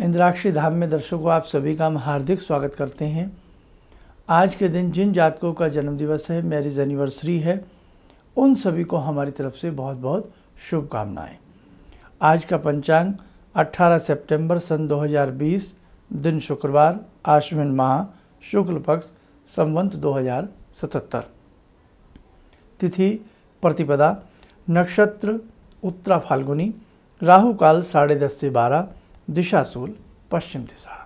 इंद्राक्षी धाम में दर्शकों आप सभी का हम हार्दिक स्वागत करते हैं आज के दिन जिन जातकों का जन्मदिवस है मैरिज एनिवर्सरी है उन सभी को हमारी तरफ से बहुत बहुत शुभकामनाएं आज का पंचांग 18 सितंबर सन 2020 दिन शुक्रवार आश्विन माह शुक्ल पक्ष संवंत 2077 तिथि प्रतिपदा नक्षत्र उत्तरा फाल्गुनी राहु काल साढ़े दस से बारह दिशाशूल पश्चिम दिशा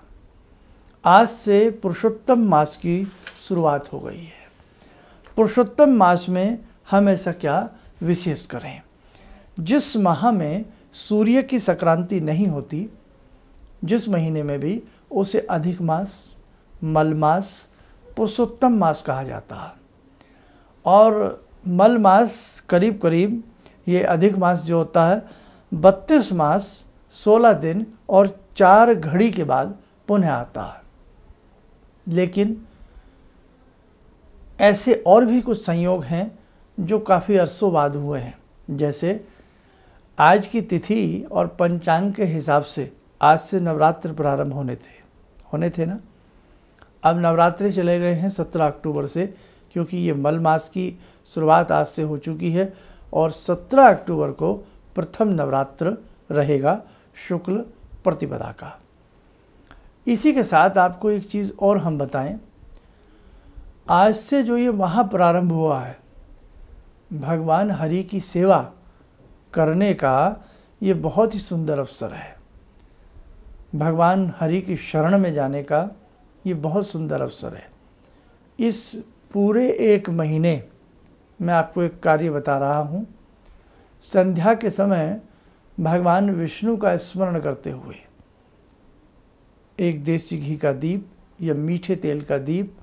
आज से पुरुषोत्तम मास की शुरुआत हो गई है पुरुषोत्तम मास में हम ऐसा क्या विशेष करें जिस माह में सूर्य की संक्रांति नहीं होती जिस महीने में भी उसे अधिक मास मल मास पुरुषोत्तम मास कहा जाता है और मल मास करीब करीब ये अधिक मास जो होता है बत्तीस मास सोलह दिन और चार घड़ी के बाद पुनः आता है लेकिन ऐसे और भी कुछ संयोग हैं जो काफ़ी अरसों बाद हुए हैं जैसे आज की तिथि और पंचांग के हिसाब से आज से नवरात्र प्रारंभ होने थे होने थे ना अब नवरात्रि चले गए हैं सत्रह अक्टूबर से क्योंकि ये मल मास की शुरुआत आज से हो चुकी है और सत्रह अक्टूबर को प्रथम नवरात्र रहेगा शुक्ल प्रतिपदा का इसी के साथ आपको एक चीज़ और हम बताएं आज से जो ये महा प्रारंभ हुआ है भगवान हरि की सेवा करने का ये बहुत ही सुंदर अवसर है भगवान हरि की शरण में जाने का ये बहुत सुंदर अवसर है इस पूरे एक महीने मैं आपको एक कार्य बता रहा हूँ संध्या के समय भगवान विष्णु का स्मरण करते हुए एक देसी घी का दीप या मीठे तेल का दीप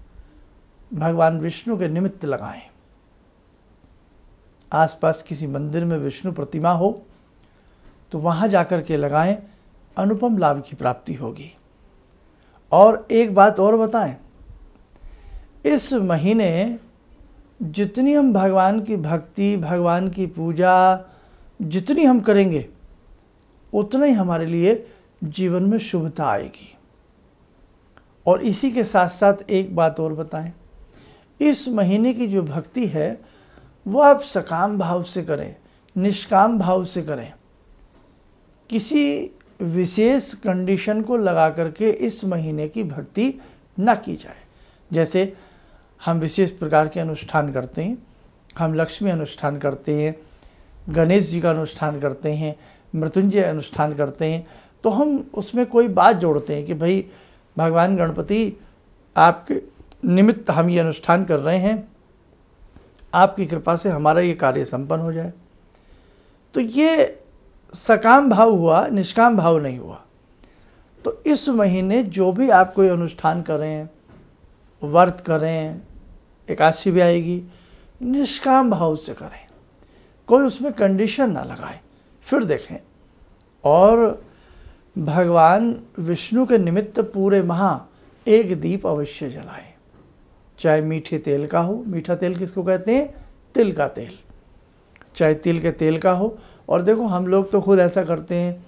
भगवान विष्णु के निमित्त लगाएं आसपास किसी मंदिर में विष्णु प्रतिमा हो तो वहाँ जाकर के लगाएं अनुपम लाभ की प्राप्ति होगी और एक बात और बताएं इस महीने जितनी हम भगवान की भक्ति भगवान की पूजा जितनी हम करेंगे उतना ही हमारे लिए जीवन में शुभता आएगी और इसी के साथ साथ एक बात और बताएं इस महीने की जो भक्ति है वो आप सकाम भाव से करें निष्काम भाव से करें किसी विशेष कंडीशन को लगा करके इस महीने की भक्ति न की जाए जैसे हम विशेष प्रकार के अनुष्ठान करते हैं हम लक्ष्मी अनुष्ठान करते हैं गणेश जी का अनुष्ठान करते हैं मृत्युंजय अनुष्ठान करते हैं तो हम उसमें कोई बात जोड़ते हैं कि भाई भगवान गणपति आपके निमित्त हम ये अनुष्ठान कर रहे हैं आपकी कृपा से हमारा ये कार्य संपन्न हो जाए तो ये सकाम भाव हुआ निष्काम भाव नहीं हुआ तो इस महीने जो भी आप कोई अनुष्ठान करें व्रत करें एकादशी भी आएगी निष्काम भाव से करें कोई उसमें कंडीशन ना लगाए फिर देखें और भगवान विष्णु के निमित्त पूरे माह एक दीप अवश्य जलाए चाहे मीठे तेल का हो मीठा तेल किसको कहते हैं तिल का तेल चाहे तिल के तेल का हो और देखो हम लोग तो खुद ऐसा करते हैं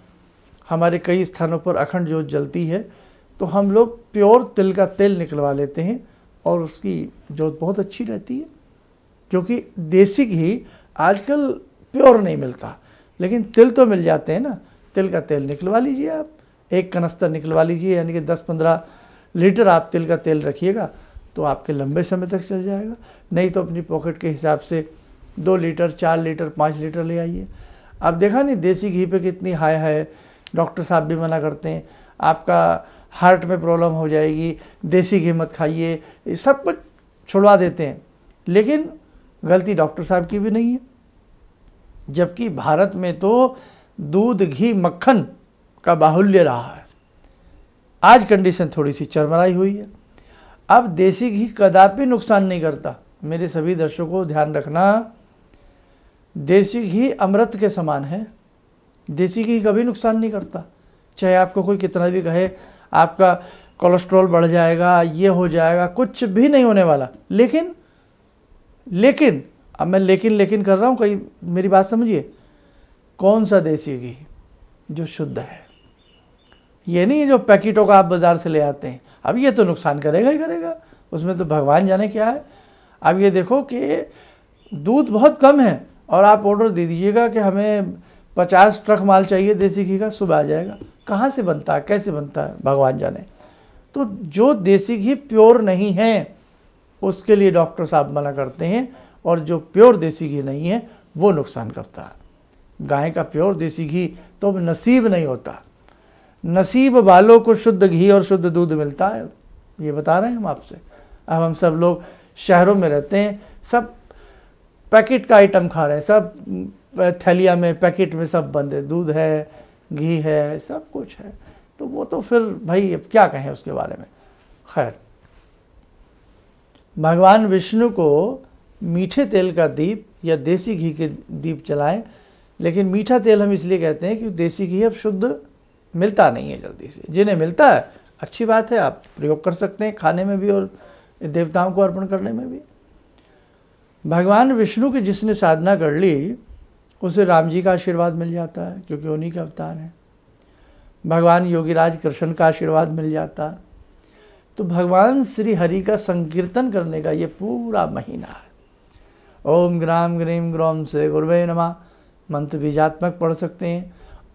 हमारे कई स्थानों पर अखंड जोत जलती है तो हम लोग प्योर तिल का तेल निकलवा लेते हैं और उसकी जोत बहुत अच्छी रहती है क्योंकि देसी घी आजकल प्योर नहीं मिलता लेकिन तिल तो मिल जाते हैं ना तिल का तेल निकलवा लीजिए आप एक कनस्तर निकलवा लीजिए यानी कि 10-15 लीटर आप तिल का तेल रखिएगा तो आपके लंबे समय तक चल जाएगा नहीं तो अपनी पॉकेट के हिसाब से दो लीटर चार लीटर पाँच लीटर ले आइए आप देखा नहीं देसी घी पे कितनी हाई है डॉक्टर साहब भी मना करते हैं आपका हार्ट में प्रॉब्लम हो जाएगी देसी घी मत खाइए सब कुछ छुड़वा देते हैं लेकिन गलती डॉक्टर साहब की भी नहीं है जबकि भारत में तो दूध घी मक्खन का बाहुल्य रहा है आज कंडीशन थोड़ी सी चरमराई हुई है अब देसी घी कदापि नुकसान नहीं करता मेरे सभी दर्शकों को ध्यान रखना देसी घी अमृत के समान है देसी घी कभी नुकसान नहीं करता चाहे आपको कोई कितना भी कहे आपका कोलेस्ट्रॉल बढ़ जाएगा ये हो जाएगा कुछ भी नहीं होने वाला लेकिन लेकिन अब मैं लेकिन लेकिन कर रहा हूँ कहीं मेरी बात समझिए कौन सा देसी घी जो शुद्ध है ये नहीं है जो पैकेटों का आप बाज़ार से ले आते हैं अब ये तो नुकसान करेगा ही करेगा उसमें तो भगवान जाने क्या है अब ये देखो कि दूध बहुत कम है और आप ऑर्डर दे दीजिएगा कि हमें पचास ट्रक माल चाहिए देसी घी का सुबह आ जाएगा कहाँ से बनता है कैसे बनता है भगवान जाने तो जो देसी घी प्योर नहीं है उसके लिए डॉक्टर साहब मना करते हैं और जो प्योर देसी घी नहीं है वो नुकसान करता है गाय का प्योर देसी घी तो अब नसीब नहीं होता नसीब वालों को शुद्ध घी और शुद्ध दूध मिलता है ये बता रहे हैं हम आपसे अब हम सब लोग शहरों में रहते हैं सब पैकेट का आइटम खा रहे हैं सब थैलिया में पैकेट में सब बंद है दूध है घी है सब कुछ है तो वो तो फिर भाई अब क्या कहें उसके बारे में खैर भगवान विष्णु को मीठे तेल का दीप या देसी घी के दीप जलाएं लेकिन मीठा तेल हम इसलिए कहते हैं कि देसी घी अब शुद्ध मिलता नहीं है जल्दी से जिन्हें मिलता है अच्छी बात है आप प्रयोग कर सकते हैं खाने में भी और देवताओं को अर्पण करने में भी भगवान विष्णु की जिसने साधना कर ली उसे राम जी का आशीर्वाद मिल जाता है क्योंकि उन्हीं का अवतार है भगवान योगीराज कृष्ण का आशीर्वाद मिल जाता है तो भगवान श्री हरि का संकीर्तन करने का ये पूरा महीना है ओम ग्राम ग्रीम ग्रोम से गुरुवे नमः मंत्र बीजात्मक पढ़ सकते हैं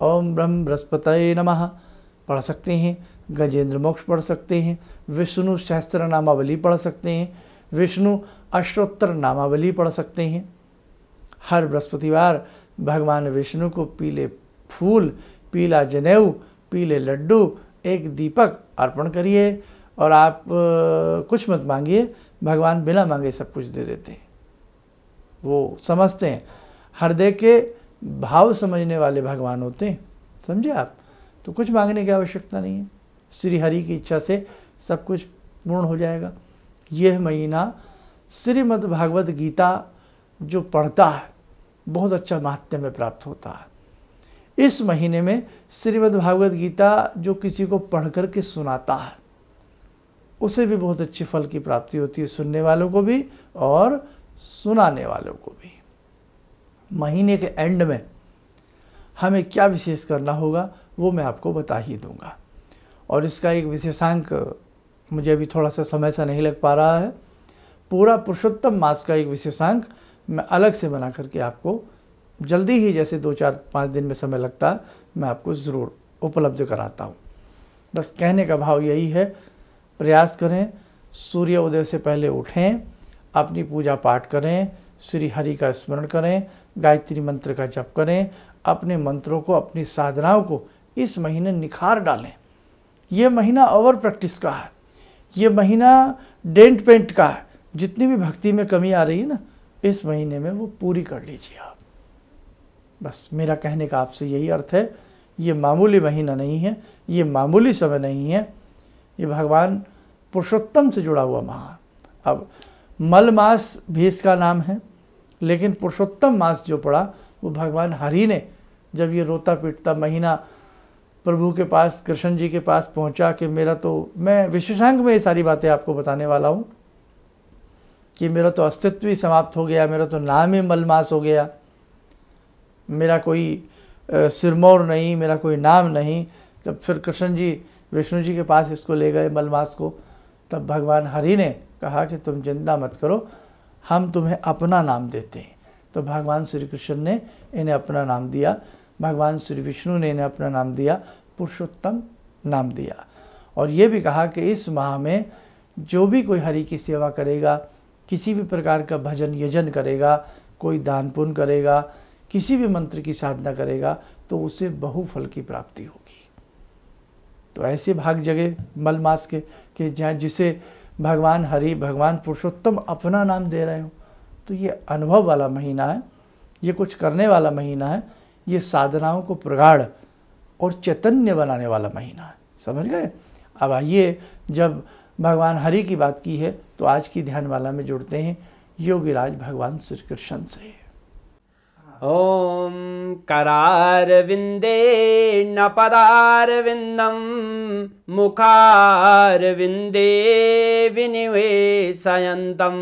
ओम ब्रह्म बृहस्पत नमः पढ़ सकते हैं गजेंद्र मोक्ष पढ़ सकते हैं विष्णु सहस्त्र नामावली पढ़ सकते हैं विष्णु अष्टोत्तर नामावली पढ़ सकते हैं हर बृहस्पतिवार भगवान विष्णु को पीले फूल पीला जनेऊ पीले लड्डू एक दीपक अर्पण करिए और आप कुछ मत मांगिए भगवान बिना मांगे सब कुछ दे देते हैं वो समझते हैं हृदय के भाव समझने वाले भगवान होते हैं समझे आप तो कुछ मांगने की आवश्यकता नहीं है श्री हरि की इच्छा से सब कुछ पूर्ण हो जाएगा यह महीना श्रीमद् भागवत गीता जो पढ़ता है बहुत अच्छा महात्म्य में प्राप्त होता है इस महीने में श्रीमद् भागवत गीता जो किसी को पढ़ कर के सुनाता है उसे भी बहुत अच्छे फल की प्राप्ति होती है सुनने वालों को भी और सुनाने वालों को भी महीने के एंड में हमें क्या विशेष करना होगा वो मैं आपको बता ही दूंगा और इसका एक विशेषांक मुझे अभी थोड़ा सा समय सा नहीं लग पा रहा है पूरा पुरुषोत्तम मास का एक विशेषांक मैं अलग से बना करके आपको जल्दी ही जैसे दो चार पाँच दिन में समय लगता है मैं आपको ज़रूर उपलब्ध कराता हूँ बस कहने का भाव यही है प्रयास करें सूर्य उदय से पहले उठें अपनी पूजा पाठ करें श्री हरि का स्मरण करें गायत्री मंत्र का जप करें अपने मंत्रों को अपनी साधनाओं को इस महीने निखार डालें ये महीना ओवर प्रैक्टिस का है ये महीना डेंट पेंट का है जितनी भी भक्ति में कमी आ रही है ना इस महीने में वो पूरी कर लीजिए आप बस मेरा कहने का आपसे यही अर्थ है ये मामूली महीना नहीं है ये मामूली समय नहीं है ये भगवान पुरुषोत्तम से जुड़ा हुआ महा अब मल मास भी इसका नाम है लेकिन पुरुषोत्तम मास जो पड़ा वो भगवान हरि ने जब ये रोता पीटता महीना प्रभु के पास कृष्ण जी के पास पहुंचा कि मेरा तो मैं विशेषांक में ये सारी बातें आपको बताने वाला हूँ कि मेरा तो अस्तित्व ही समाप्त हो गया मेरा तो नाम ही मलमास हो गया मेरा कोई सिरमौर नहीं मेरा कोई नाम नहीं तब फिर कृष्ण जी विष्णु जी के पास इसको ले गए मलमास को तब भगवान हरि ने कहा कि तुम जिंदा मत करो हम तुम्हें अपना नाम देते हैं तो भगवान श्री कृष्ण ने इन्हें अपना नाम दिया भगवान श्री विष्णु ने इन्हें अपना नाम दिया पुरुषोत्तम नाम दिया और ये भी कहा कि इस माह में जो भी कोई हरि की सेवा करेगा किसी भी प्रकार का भजन यजन करेगा कोई दान पुण्य करेगा किसी भी मंत्र की साधना करेगा तो उसे बहुफल की प्राप्ति होगी तो ऐसे भाग जगह मलमास के कि जहाँ जिसे भगवान हरि भगवान पुरुषोत्तम अपना नाम दे रहे हो तो ये अनुभव वाला महीना है ये कुछ करने वाला महीना है ये साधनाओं को प्रगाढ़ और चैतन्य बनाने वाला महीना है समझ गए अब आइए जब भगवान हरि की बात की है तो आज की ध्यान वाला में जुड़ते हैं योगीराज भगवान श्री कृष्ण से ॐ करारविन्दे नपदारविन्दं मुखारविन्दे विनिवेशयन्तं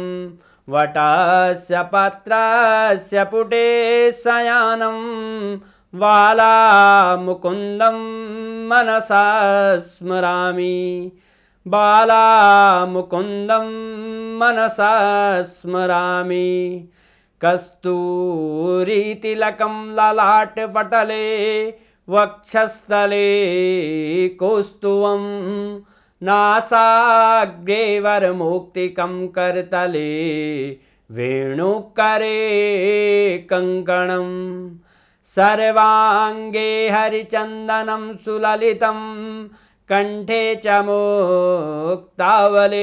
वटस्य पत्रस्य पुटेशयानं बालामुकुन्दं मनसा स्मरामि बालामुकुन्दं मनसा स्मरामि कस्तूरीतिलकं ललाटपटले पटले वक्षस्तले कौस्तुवं नासाग्रेवरमुक्तिकं कर्तले वेणुकरे कङ्कणं सर्वाङ्गे हरिचन्दनं सुललितं कण्ठे च मोक्तावले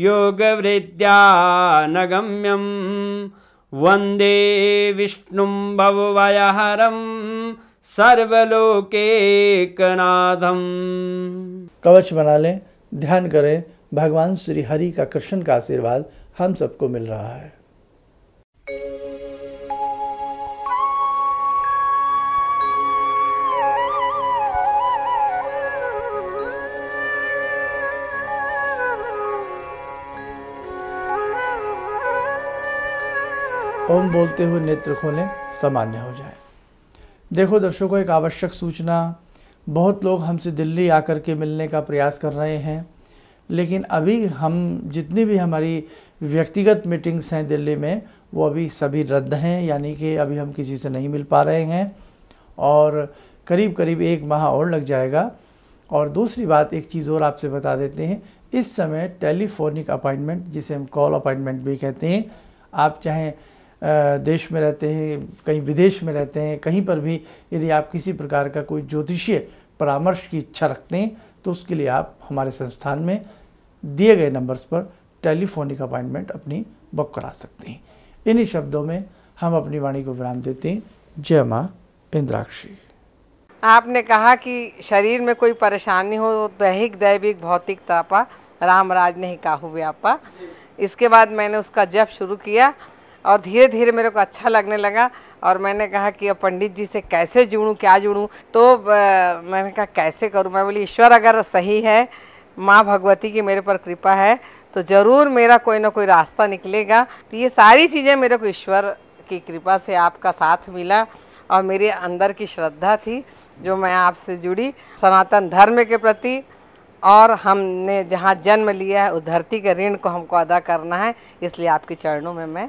वंदे वन्दे विष्णुं भववयहरं सर्वलोकेकनाथम कवच बना लें ध्यान करें भगवान श्री हरि का कृष्ण का आशीर्वाद हम सबको मिल रहा है ओम बोलते हुए नेत्र खोलें सामान्य हो जाए देखो दर्शकों एक आवश्यक सूचना बहुत लोग हमसे दिल्ली आकर के मिलने का प्रयास कर रहे हैं लेकिन अभी हम जितनी भी हमारी व्यक्तिगत मीटिंग्स हैं दिल्ली में वो अभी सभी रद्द हैं यानी कि अभी हम किसी से नहीं मिल पा रहे हैं और करीब करीब एक माह और लग जाएगा और दूसरी बात एक चीज़ और आपसे बता देते हैं इस समय टेलीफोनिक अपॉइंटमेंट जिसे हम कॉल अपॉइंटमेंट भी कहते हैं आप चाहें देश में रहते हैं कहीं विदेश में रहते हैं कहीं पर भी यदि आप किसी प्रकार का कोई ज्योतिषीय परामर्श की इच्छा रखते हैं तो उसके लिए आप हमारे संस्थान में दिए गए नंबर्स पर टेलीफोनिक अपॉइंटमेंट अपनी बुक करा सकते हैं इन्हीं शब्दों में हम अपनी वाणी को विराम देते हैं जय माँ इंद्राक्षी आपने कहा कि शरीर में कोई परेशानी हो दैहिक दैविक भौतिक तापा राम राज नहीं काहू व्यापा इसके बाद मैंने उसका जप शुरू किया और धीरे धीरे मेरे को अच्छा लगने लगा और मैंने कहा कि अब पंडित जी से कैसे जुड़ूँ क्या जुड़ूँ तो मैंने कहा कैसे करूँ मैं बोली ईश्वर अगर सही है माँ भगवती की मेरे पर कृपा है तो ज़रूर मेरा कोई ना कोई रास्ता निकलेगा तो ये सारी चीज़ें मेरे को ईश्वर की कृपा से आपका साथ मिला और मेरे अंदर की श्रद्धा थी जो मैं आपसे जुड़ी सनातन धर्म के प्रति और हमने जहाँ जन्म लिया है उस धरती के ऋण को हमको अदा करना है इसलिए आपके चरणों में मैं